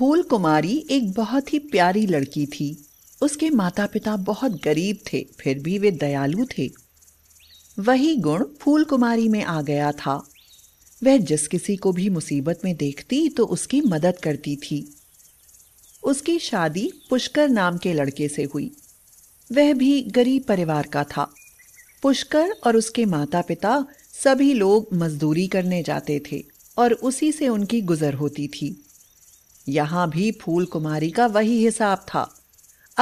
फूल कुमारी एक बहुत ही प्यारी लड़की थी उसके माता पिता बहुत गरीब थे फिर भी वे दयालु थे वही गुण फूल कुमारी में आ गया था वह जिस किसी को भी मुसीबत में देखती तो उसकी मदद करती थी उसकी शादी पुष्कर नाम के लड़के से हुई वह भी गरीब परिवार का था पुष्कर और उसके माता पिता सभी लोग मजदूरी करने जाते थे और उसी से उनकी गुजर होती थी यहाँ भी फूल कुमारी का वही हिसाब था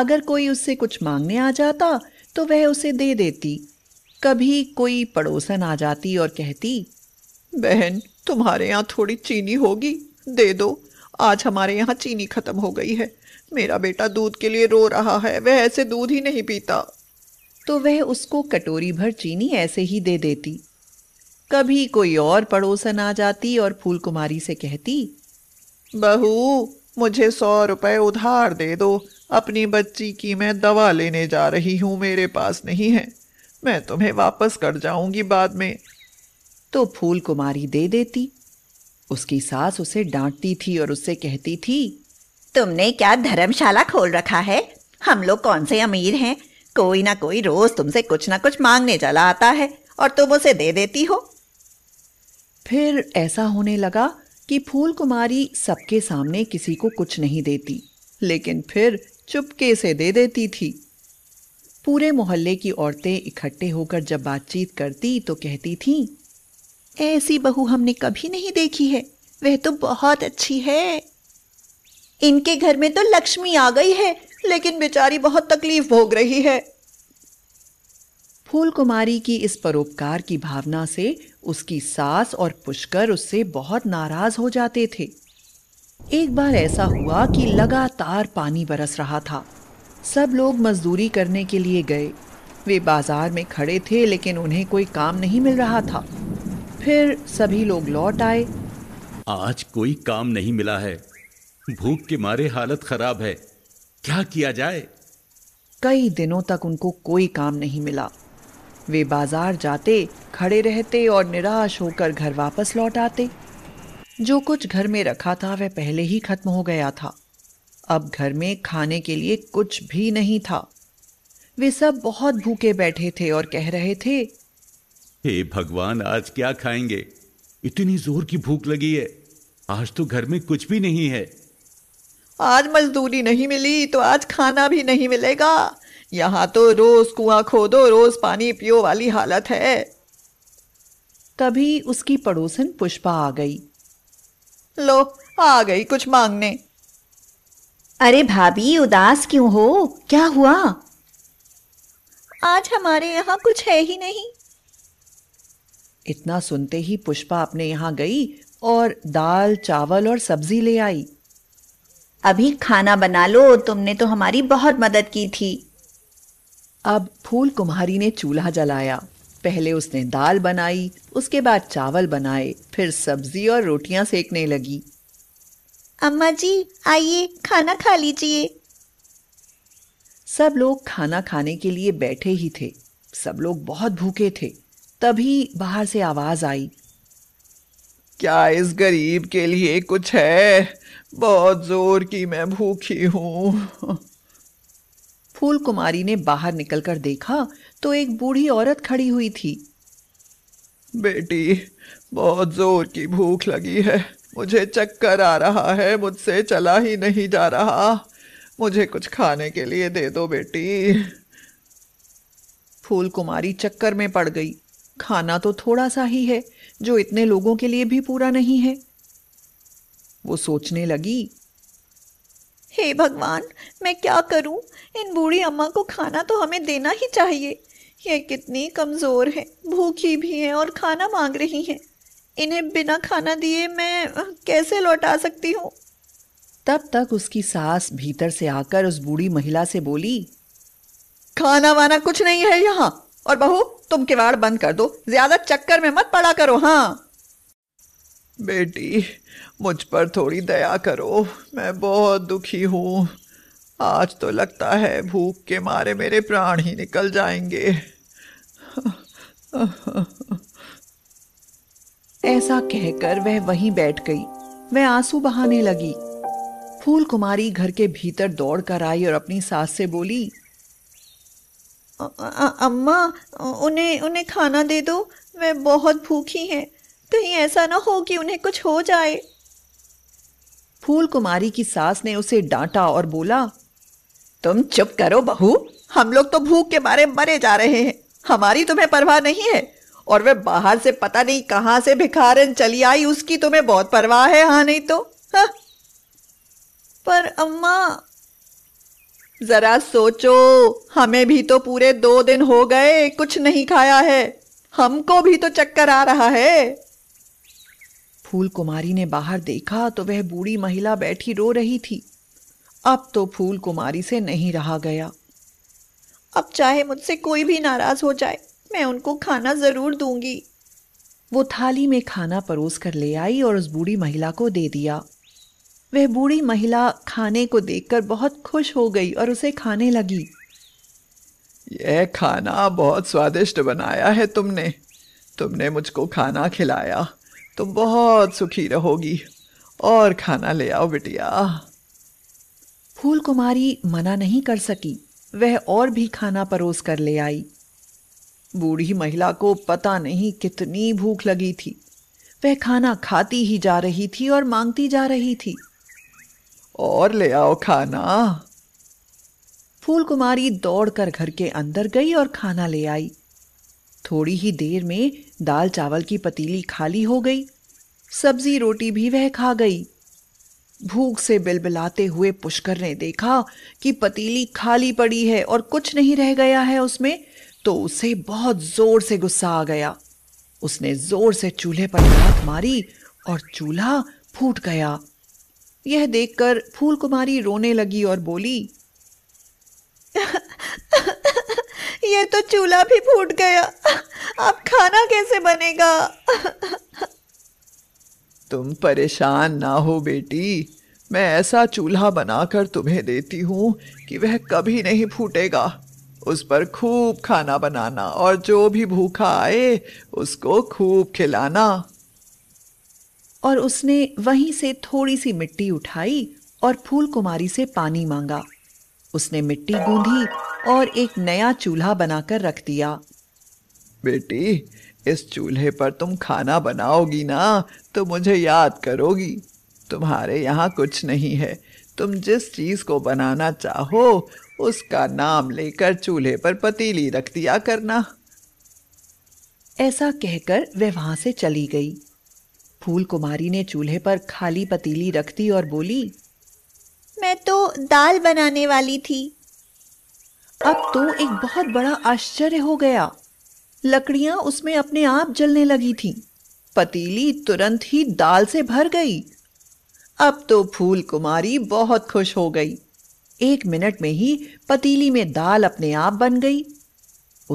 अगर कोई उससे कुछ मांगने आ जाता तो वह उसे दे देती कभी कोई पड़ोसन आ जाती और कहती बहन तुम्हारे यहाँ थोड़ी चीनी होगी दे दो आज हमारे यहाँ चीनी खत्म हो गई है मेरा बेटा दूध के लिए रो रहा है वह ऐसे दूध ही नहीं पीता तो वह उसको कटोरी भर चीनी ऐसे ही दे देती कभी कोई और पड़ोसन आ जाती और फूल कुमारी से कहती बहू मुझे सौ रुपए उधार दे दो अपनी बच्ची की मैं दवा लेने जा रही हूँ मेरे पास नहीं है मैं तुम्हें वापस कर जाऊंगी बाद में तो फूल कुमारी दे देती उसकी सास उसे डांटती थी और उससे कहती थी तुमने क्या धर्मशाला खोल रखा है हम लोग कौन से अमीर हैं कोई ना कोई रोज तुमसे कुछ ना कुछ मांगने चला आता है और तुम उसे दे देती हो फिर ऐसा होने लगा कि फूल कुमारी सबके सामने किसी को कुछ नहीं देती लेकिन फिर चुपके से दे देती थी पूरे मोहल्ले की औरतें इकट्ठे होकर जब बातचीत करती तो कहती थीं ऐसी बहू हमने कभी नहीं देखी है वह तो बहुत अच्छी है इनके घर में तो लक्ष्मी आ गई है लेकिन बेचारी बहुत तकलीफ भोग रही है फूल कुमारी की इस परोपकार की भावना से उसकी सास और पुष्कर उससे बहुत नाराज हो जाते थे एक बार ऐसा हुआ कि लगातार पानी बरस रहा था सब लोग मजदूरी करने के लिए गए वे बाजार में खड़े थे लेकिन उन्हें कोई काम नहीं मिल रहा था फिर सभी लोग लौट आए आज कोई काम नहीं मिला है भूख के मारे हालत खराब है क्या किया जाए कई दिनों तक उनको कोई काम नहीं मिला वे बाजार जाते खड़े रहते और निराश होकर घर वापस लौट आते जो कुछ घर में रखा था वह पहले ही खत्म हो गया था अब घर में खाने के लिए कुछ भी नहीं था वे सब बहुत भूखे बैठे थे और कह रहे थे हे भगवान आज क्या खाएंगे इतनी जोर की भूख लगी है आज तो घर में कुछ भी नहीं है आज मजदूरी नहीं मिली तो आज खाना भी नहीं मिलेगा यहाँ तो रोज कुआं खोदो रोज पानी पियो वाली हालत है तभी उसकी पड़ोसन पुष्पा आ गई लो आ गई कुछ मांगने अरे भाभी उदास क्यों हो क्या हुआ आज हमारे यहाँ कुछ है ही नहीं इतना सुनते ही पुष्पा अपने यहाँ गई और दाल चावल और सब्जी ले आई अभी खाना बना लो तुमने तो हमारी बहुत मदद की थी अब फूल कुम्हारी ने चूल्हा जलाया पहले उसने दाल बनाई उसके बाद चावल बनाए फिर सब्जी और रोटियां सेकने लगी अम्मा जी आइए खाना खा लीजिए सब लोग खाना खाने के लिए बैठे ही थे सब लोग बहुत भूखे थे तभी बाहर से आवाज आई क्या इस गरीब के लिए कुछ है बहुत जोर की मैं भूखी हूँ फूल कुमारी ने बाहर निकलकर देखा तो एक बूढ़ी औरत खड़ी हुई थी बेटी बहुत जोर की भूख लगी है मुझे चक्कर आ रहा है मुझसे चला ही नहीं जा रहा मुझे कुछ खाने के लिए दे दो बेटी फूल कुमारी चक्कर में पड़ गई खाना तो थोड़ा सा ही है जो इतने लोगों के लिए भी पूरा नहीं है वो सोचने लगी हे भगवान मैं क्या करूं? इन बूढ़ी अम्मा को खाना तो हमें देना ही चाहिए ये कितनी कमज़ोर है भूखी भी है और खाना मांग रही हैं इन्हें बिना खाना दिए मैं कैसे लौटा सकती हूँ तब तक उसकी सास भीतर से आकर उस बूढ़ी महिला से बोली खाना वाना कुछ नहीं है यहाँ और बहू तुम किवाड़ बंद कर दो ज्यादा चक्कर में मत पड़ा करो हाँ बेटी मुझ पर थोड़ी दया करो मैं बहुत दुखी हूँ आज तो लगता है भूख के मारे मेरे प्राण ही निकल जाएंगे ऐसा कहकर वह वहीं बैठ गई मैं आंसू बहाने लगी फूल कुमारी घर के भीतर दौड़ कर आई और अपनी सास से बोली अम्मा उन्हें उन्हें खाना दे दो मैं बहुत भूखी हैं कहीं ऐसा ना हो कि उन्हें कुछ हो जाए फूल कुमारी की सास ने उसे डांटा और बोला तुम चुप करो बहू हम लोग तो भूख के मारे मरे जा रहे हैं हमारी तुम्हें परवाह नहीं है और वे बाहर से पता नहीं कहां से भिखारन चली आई उसकी तुम्हें बहुत परवाह है हाँ नहीं तो हा? पर अम्मा जरा सोचो हमें भी तो पूरे दो दिन हो गए कुछ नहीं खाया है हमको भी तो चक्कर आ रहा है फूल कुमारी ने बाहर देखा तो वह बूढ़ी महिला बैठी रो रही थी अब तो फूल कुमारी से नहीं रहा गया अब चाहे मुझसे कोई भी नाराज हो जाए मैं उनको खाना जरूर दूंगी वो थाली में खाना परोस कर ले आई और उस बूढ़ी महिला को दे दिया वह बूढ़ी महिला खाने को देखकर बहुत खुश हो गई और उसे खाने लगी यह खाना बहुत स्वादिष्ट बनाया है तुमने तुमने मुझको खाना खिलाया तुम तो बहुत सुखी रहोगी और खाना ले आओ बिटिया फूल कुमारी मना नहीं कर सकी वह और भी खाना परोस कर ले आई बूढ़ी महिला को पता नहीं कितनी भूख लगी थी वह खाना खाती ही जा रही थी और मांगती जा रही थी और ले आओ खाना फूल कुमारी दौड़कर घर के अंदर गई और खाना ले आई थोड़ी ही देर में दाल चावल की पतीली खाली हो गई सब्जी रोटी भी वह खा गई भूख से बिलबिलाते हुए पुष्कर ने देखा कि पतीली खाली पड़ी है और कुछ नहीं रह गया है उसमें तो उसे बहुत जोर से गुस्सा आ गया उसने जोर से चूल्हे पर हाथ मारी और चूल्हा फूट गया यह देखकर फूल कुमारी रोने लगी और बोली ये तो चूल्हा भी फूट गया अब खाना कैसे बनेगा तुम परेशान ना हो बेटी मैं ऐसा चूल्हा बनाकर तुम्हें देती हूँ कि वह कभी नहीं फूटेगा उस पर खूब खाना बनाना और जो भी भूखा आए उसको खूब खिलाना और उसने वहीं से थोड़ी सी मिट्टी उठाई और फूल कुमारी से पानी मांगा उसने मिट्टी गूंधी और एक नया चूल्हा बनाकर रख दिया बेटी इस चूल्हे पर तुम खाना बनाओगी ना तो मुझे याद करोगी तुम्हारे यहाँ कुछ नहीं है तुम जिस चीज को बनाना चाहो उसका नाम लेकर चूल्हे पर पतीली रख दिया करना ऐसा कहकर वह वहां से चली गई फूल कुमारी ने चूल्हे पर खाली पतीली रख दी और बोली मैं तो दाल बनाने वाली थी अब तो एक बहुत बड़ा आश्चर्य हो गया लकड़ियां उसमें अपने आप जलने लगी थी पतीली तुरंत ही दाल से भर गई अब तो फूल कुमारी बहुत खुश हो गई एक मिनट में ही पतीली में दाल अपने आप बन गई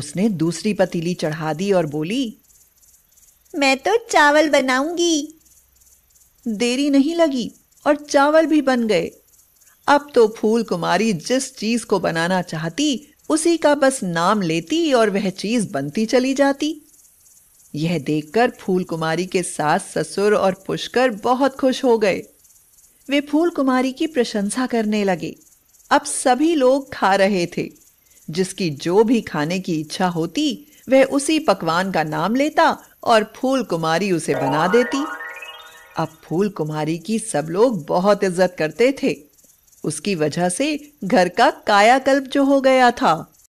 उसने दूसरी पतीली चढ़ा दी और बोली मैं तो चावल बनाऊंगी देरी नहीं लगी और चावल भी बन गए अब तो फूल कुमारी जिस चीज को बनाना चाहती उसी का बस नाम लेती और वह चीज बनती चली जाती यह देखकर फूल कुमारी के सास ससुर और पुष्कर बहुत खुश हो गए वे फूल कुमारी की प्रशंसा करने लगे अब सभी लोग खा रहे थे जिसकी जो भी खाने की इच्छा होती वह उसी पकवान का नाम लेता और फूल कुमारी उसे बना देती अब फूल कुमारी की सब लोग बहुत इज्जत करते थे उसकी वजह से घर का कायाकल्प जो हो गया था